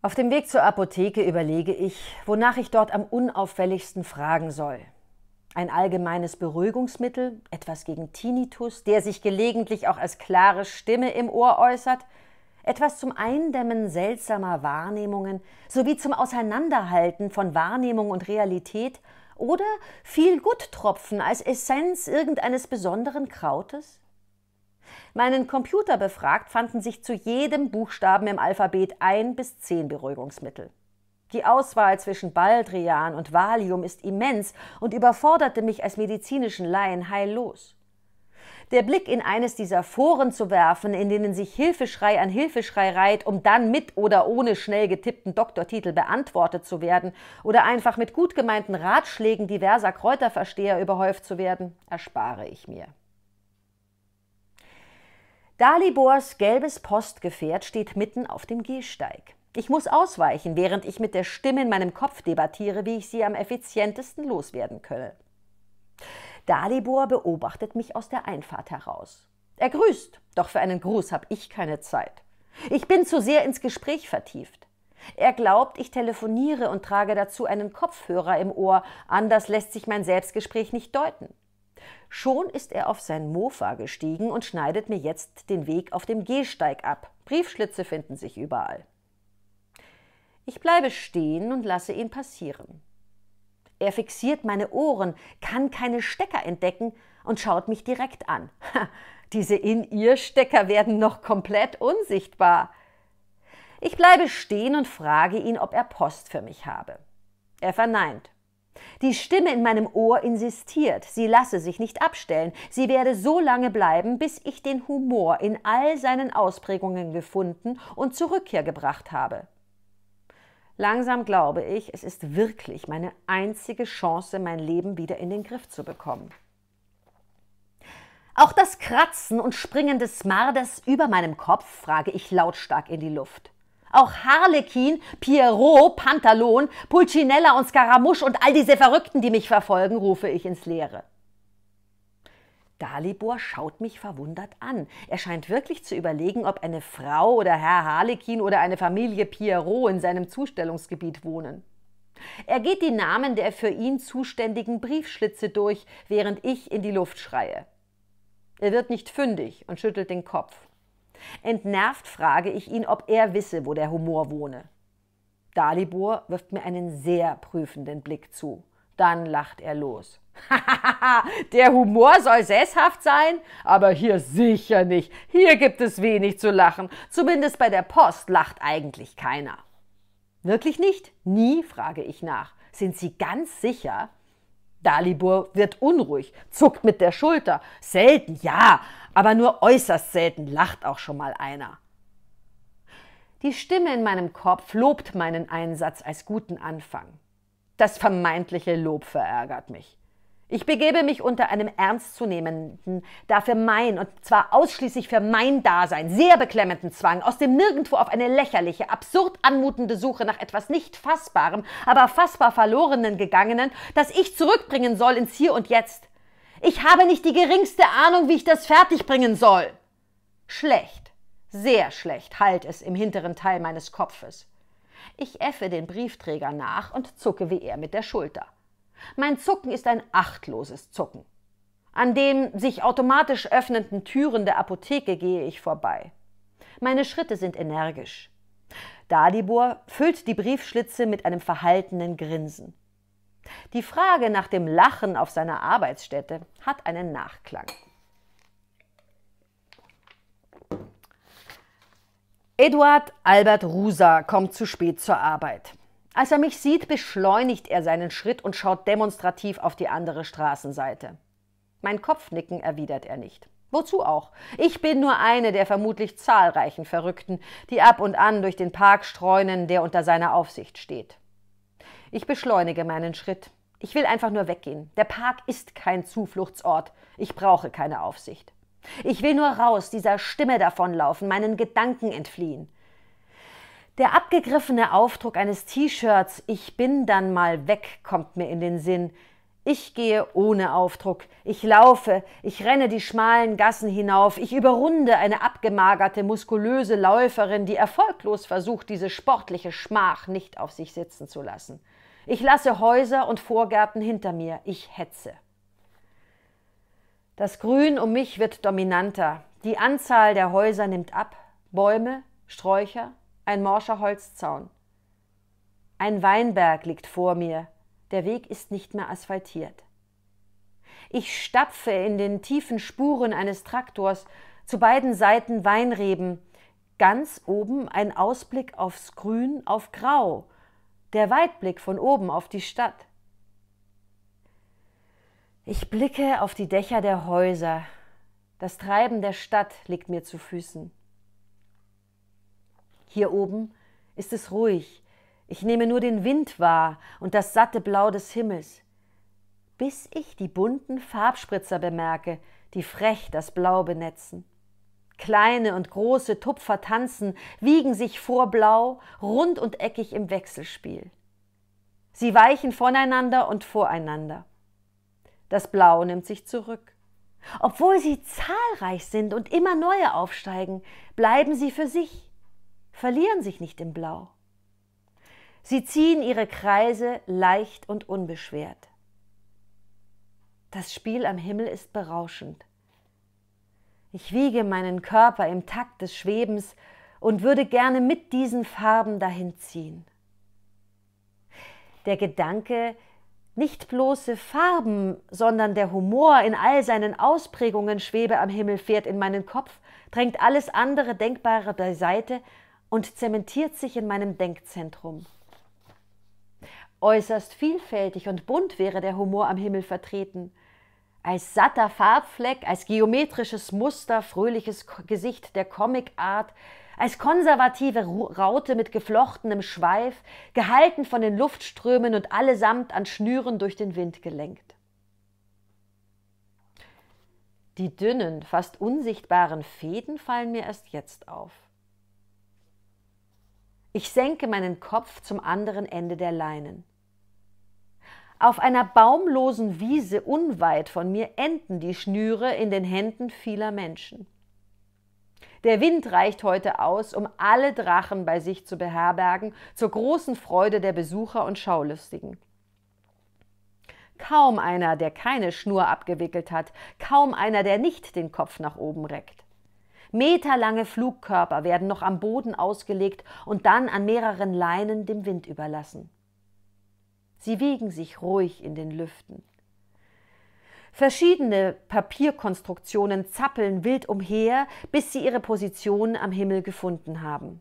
Auf dem Weg zur Apotheke überlege ich, wonach ich dort am unauffälligsten fragen soll. Ein allgemeines Beruhigungsmittel, etwas gegen Tinnitus, der sich gelegentlich auch als klare Stimme im Ohr äußert, etwas zum Eindämmen seltsamer Wahrnehmungen sowie zum Auseinanderhalten von Wahrnehmung und Realität oder viel Guttropfen als Essenz irgendeines besonderen Krautes? Meinen Computer befragt, fanden sich zu jedem Buchstaben im Alphabet ein bis zehn Beruhigungsmittel. Die Auswahl zwischen Baldrian und Valium ist immens und überforderte mich als medizinischen Laien heillos. Der Blick in eines dieser Foren zu werfen, in denen sich Hilfeschrei an Hilfeschrei reiht, um dann mit oder ohne schnell getippten Doktortitel beantwortet zu werden oder einfach mit gut gemeinten Ratschlägen diverser Kräuterversteher überhäuft zu werden, erspare ich mir. Dalibors gelbes Postgefährt steht mitten auf dem Gehsteig. Ich muss ausweichen, während ich mit der Stimme in meinem Kopf debattiere, wie ich sie am effizientesten loswerden könne. Dalibor beobachtet mich aus der Einfahrt heraus. Er grüßt, doch für einen Gruß habe ich keine Zeit. Ich bin zu sehr ins Gespräch vertieft. Er glaubt, ich telefoniere und trage dazu einen Kopfhörer im Ohr, anders lässt sich mein Selbstgespräch nicht deuten. Schon ist er auf sein Mofa gestiegen und schneidet mir jetzt den Weg auf dem Gehsteig ab. Briefschlitze finden sich überall. Ich bleibe stehen und lasse ihn passieren. Er fixiert meine Ohren, kann keine Stecker entdecken und schaut mich direkt an. Ha, diese in ihr stecker werden noch komplett unsichtbar. Ich bleibe stehen und frage ihn, ob er Post für mich habe. Er verneint. Die Stimme in meinem Ohr insistiert, sie lasse sich nicht abstellen, sie werde so lange bleiben, bis ich den Humor in all seinen Ausprägungen gefunden und zur Rückkehr gebracht habe. Langsam glaube ich, es ist wirklich meine einzige Chance, mein Leben wieder in den Griff zu bekommen. Auch das Kratzen und Springen des Marders über meinem Kopf frage ich lautstark in die Luft. Auch Harlekin, Pierrot, Pantalon, Pulcinella und Scaramouche und all diese Verrückten, die mich verfolgen, rufe ich ins Leere. Dalibor schaut mich verwundert an. Er scheint wirklich zu überlegen, ob eine Frau oder Herr Harlekin oder eine Familie Pierrot in seinem Zustellungsgebiet wohnen. Er geht die Namen der für ihn zuständigen Briefschlitze durch, während ich in die Luft schreie. Er wird nicht fündig und schüttelt den Kopf. Entnervt frage ich ihn, ob er wisse, wo der Humor wohne. Dalibor wirft mir einen sehr prüfenden Blick zu. Dann lacht er los. der Humor soll sesshaft sein, aber hier sicher nicht. Hier gibt es wenig zu lachen. Zumindest bei der Post lacht eigentlich keiner. Wirklich nicht? Nie, frage ich nach. Sind Sie ganz sicher? Dalibor wird unruhig, zuckt mit der Schulter. Selten, ja, aber nur äußerst selten lacht auch schon mal einer. Die Stimme in meinem Kopf lobt meinen Einsatz als guten Anfang. Das vermeintliche Lob verärgert mich. Ich begebe mich unter einem ernstzunehmenden, dafür mein, und zwar ausschließlich für mein Dasein, sehr beklemmenden Zwang, aus dem Nirgendwo auf eine lächerliche, absurd anmutende Suche nach etwas nicht Fassbarem, aber fassbar Verlorenen gegangenen, das ich zurückbringen soll ins Hier und Jetzt. Ich habe nicht die geringste Ahnung, wie ich das fertigbringen soll. Schlecht, sehr schlecht hallt es im hinteren Teil meines Kopfes. Ich äffe den Briefträger nach und zucke wie er mit der Schulter. Mein Zucken ist ein achtloses Zucken. An den sich automatisch öffnenden Türen der Apotheke gehe ich vorbei. Meine Schritte sind energisch. Dadibor füllt die Briefschlitze mit einem verhaltenen Grinsen. Die Frage nach dem Lachen auf seiner Arbeitsstätte hat einen Nachklang. Eduard Albert Rusa kommt zu spät zur Arbeit. Als er mich sieht, beschleunigt er seinen Schritt und schaut demonstrativ auf die andere Straßenseite. Mein Kopfnicken erwidert er nicht. Wozu auch? Ich bin nur eine der vermutlich zahlreichen Verrückten, die ab und an durch den Park streunen, der unter seiner Aufsicht steht. Ich beschleunige meinen Schritt. Ich will einfach nur weggehen. Der Park ist kein Zufluchtsort. Ich brauche keine Aufsicht. Ich will nur raus, dieser Stimme davonlaufen, meinen Gedanken entfliehen. Der abgegriffene Aufdruck eines T-Shirts Ich bin dann mal weg kommt mir in den Sinn. Ich gehe ohne Aufdruck. Ich laufe, ich renne die schmalen Gassen hinauf, ich überrunde eine abgemagerte, muskulöse Läuferin, die erfolglos versucht, diese sportliche Schmach nicht auf sich sitzen zu lassen. Ich lasse Häuser und Vorgärten hinter mir. Ich hetze. Das Grün um mich wird dominanter. Die Anzahl der Häuser nimmt ab. Bäume, Sträucher, ein morscher Holzzaun. Ein Weinberg liegt vor mir. Der Weg ist nicht mehr asphaltiert. Ich stapfe in den tiefen Spuren eines Traktors, zu beiden Seiten Weinreben, ganz oben ein Ausblick aufs Grün, auf Grau der Weitblick von oben auf die Stadt. Ich blicke auf die Dächer der Häuser. Das Treiben der Stadt liegt mir zu Füßen. Hier oben ist es ruhig. Ich nehme nur den Wind wahr und das satte Blau des Himmels, bis ich die bunten Farbspritzer bemerke, die frech das Blau benetzen. Kleine und große Tupfer tanzen, wiegen sich vor Blau, rund und eckig im Wechselspiel. Sie weichen voneinander und voreinander. Das Blau nimmt sich zurück. Obwohl sie zahlreich sind und immer neue aufsteigen, bleiben sie für sich, verlieren sich nicht im Blau. Sie ziehen ihre Kreise leicht und unbeschwert. Das Spiel am Himmel ist berauschend. Ich wiege meinen Körper im Takt des Schwebens und würde gerne mit diesen Farben dahin ziehen. Der Gedanke, nicht bloße Farben, sondern der Humor in all seinen Ausprägungen schwebe am Himmel, fährt in meinen Kopf, drängt alles andere Denkbare beiseite und zementiert sich in meinem Denkzentrum. Äußerst vielfältig und bunt wäre der Humor am Himmel vertreten – als satter Farbfleck, als geometrisches Muster, fröhliches Gesicht der Comicart, als konservative Raute mit geflochtenem Schweif, gehalten von den Luftströmen und allesamt an Schnüren durch den Wind gelenkt. Die dünnen, fast unsichtbaren Fäden fallen mir erst jetzt auf. Ich senke meinen Kopf zum anderen Ende der Leinen. Auf einer baumlosen Wiese unweit von mir enden die Schnüre in den Händen vieler Menschen. Der Wind reicht heute aus, um alle Drachen bei sich zu beherbergen, zur großen Freude der Besucher und Schaulustigen. Kaum einer, der keine Schnur abgewickelt hat, kaum einer, der nicht den Kopf nach oben reckt. Meterlange Flugkörper werden noch am Boden ausgelegt und dann an mehreren Leinen dem Wind überlassen. Sie wiegen sich ruhig in den Lüften. Verschiedene Papierkonstruktionen zappeln wild umher, bis sie ihre Position am Himmel gefunden haben.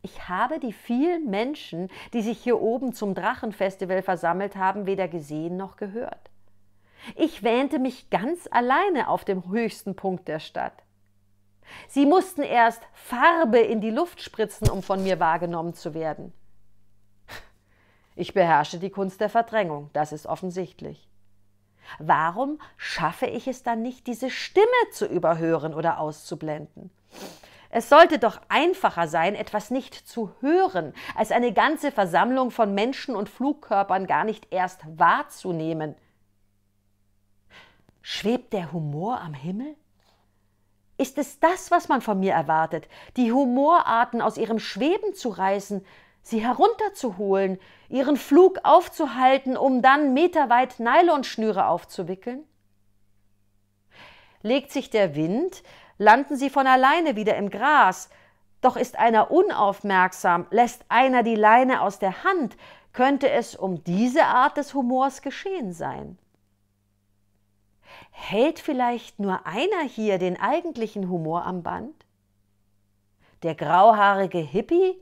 Ich habe die vielen Menschen, die sich hier oben zum Drachenfestival versammelt haben, weder gesehen noch gehört. Ich wähnte mich ganz alleine auf dem höchsten Punkt der Stadt. Sie mussten erst Farbe in die Luft spritzen, um von mir wahrgenommen zu werden. Ich beherrsche die Kunst der Verdrängung, das ist offensichtlich. Warum schaffe ich es dann nicht, diese Stimme zu überhören oder auszublenden? Es sollte doch einfacher sein, etwas nicht zu hören, als eine ganze Versammlung von Menschen und Flugkörpern gar nicht erst wahrzunehmen. Schwebt der Humor am Himmel? Ist es das, was man von mir erwartet, die Humorarten aus ihrem Schweben zu reißen, sie herunterzuholen, ihren Flug aufzuhalten, um dann meterweit Nylonschnüre aufzuwickeln? Legt sich der Wind, landen sie von alleine wieder im Gras, doch ist einer unaufmerksam, lässt einer die Leine aus der Hand, könnte es um diese Art des Humors geschehen sein. Hält vielleicht nur einer hier den eigentlichen Humor am Band? Der grauhaarige Hippie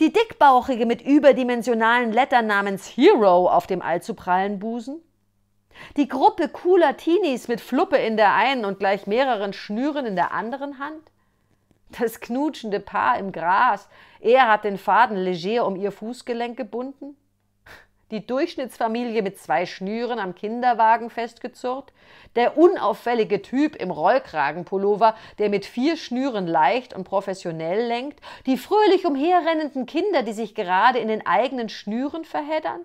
die dickbauchige mit überdimensionalen Lettern namens Hero auf dem allzu prallen Busen? Die Gruppe cooler Teenies mit Fluppe in der einen und gleich mehreren Schnüren in der anderen Hand? Das knutschende Paar im Gras, er hat den Faden leger um ihr Fußgelenk gebunden? die Durchschnittsfamilie mit zwei Schnüren am Kinderwagen festgezurrt, der unauffällige Typ im Rollkragenpullover, der mit vier Schnüren leicht und professionell lenkt, die fröhlich umherrennenden Kinder, die sich gerade in den eigenen Schnüren verheddern,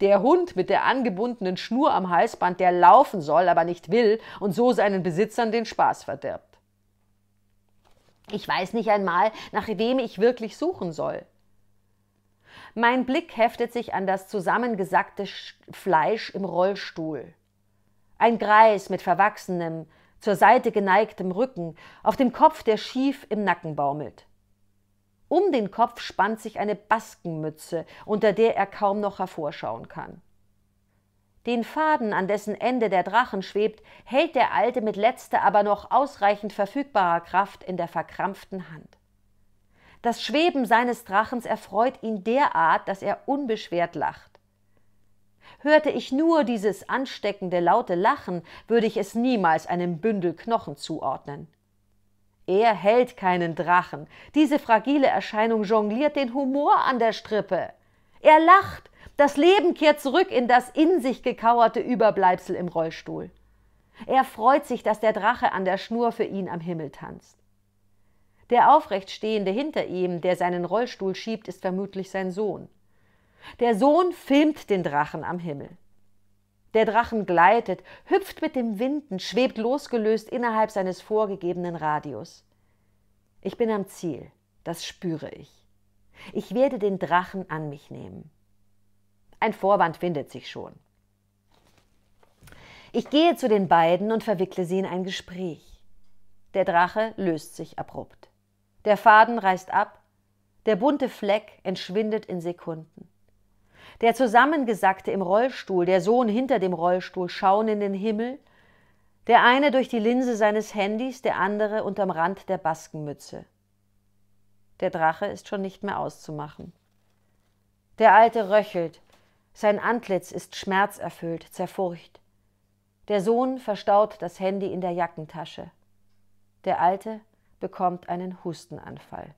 der Hund mit der angebundenen Schnur am Halsband, der laufen soll, aber nicht will und so seinen Besitzern den Spaß verdirbt. Ich weiß nicht einmal, nach wem ich wirklich suchen soll. Mein Blick heftet sich an das zusammengesackte Fleisch im Rollstuhl. Ein Greis mit verwachsenem, zur Seite geneigtem Rücken, auf dem Kopf, der schief im Nacken baumelt. Um den Kopf spannt sich eine Baskenmütze, unter der er kaum noch hervorschauen kann. Den Faden, an dessen Ende der Drachen schwebt, hält der Alte mit letzter, aber noch ausreichend verfügbarer Kraft in der verkrampften Hand. Das Schweben seines Drachens erfreut ihn derart, dass er unbeschwert lacht. Hörte ich nur dieses ansteckende laute Lachen, würde ich es niemals einem Bündel Knochen zuordnen. Er hält keinen Drachen. Diese fragile Erscheinung jongliert den Humor an der Strippe. Er lacht. Das Leben kehrt zurück in das in sich gekauerte Überbleibsel im Rollstuhl. Er freut sich, dass der Drache an der Schnur für ihn am Himmel tanzt. Der Aufrechtstehende hinter ihm, der seinen Rollstuhl schiebt, ist vermutlich sein Sohn. Der Sohn filmt den Drachen am Himmel. Der Drachen gleitet, hüpft mit dem Winden, schwebt losgelöst innerhalb seines vorgegebenen Radius. Ich bin am Ziel, das spüre ich. Ich werde den Drachen an mich nehmen. Ein Vorwand findet sich schon. Ich gehe zu den beiden und verwickle sie in ein Gespräch. Der Drache löst sich abrupt. Der Faden reißt ab, der bunte Fleck entschwindet in Sekunden. Der Zusammengesackte im Rollstuhl, der Sohn hinter dem Rollstuhl schauen in den Himmel, der eine durch die Linse seines Handys, der andere unterm Rand der Baskenmütze. Der Drache ist schon nicht mehr auszumachen. Der Alte röchelt, sein Antlitz ist schmerzerfüllt, zerfurcht. Der Sohn verstaut das Handy in der Jackentasche. Der Alte bekommt einen Hustenanfall.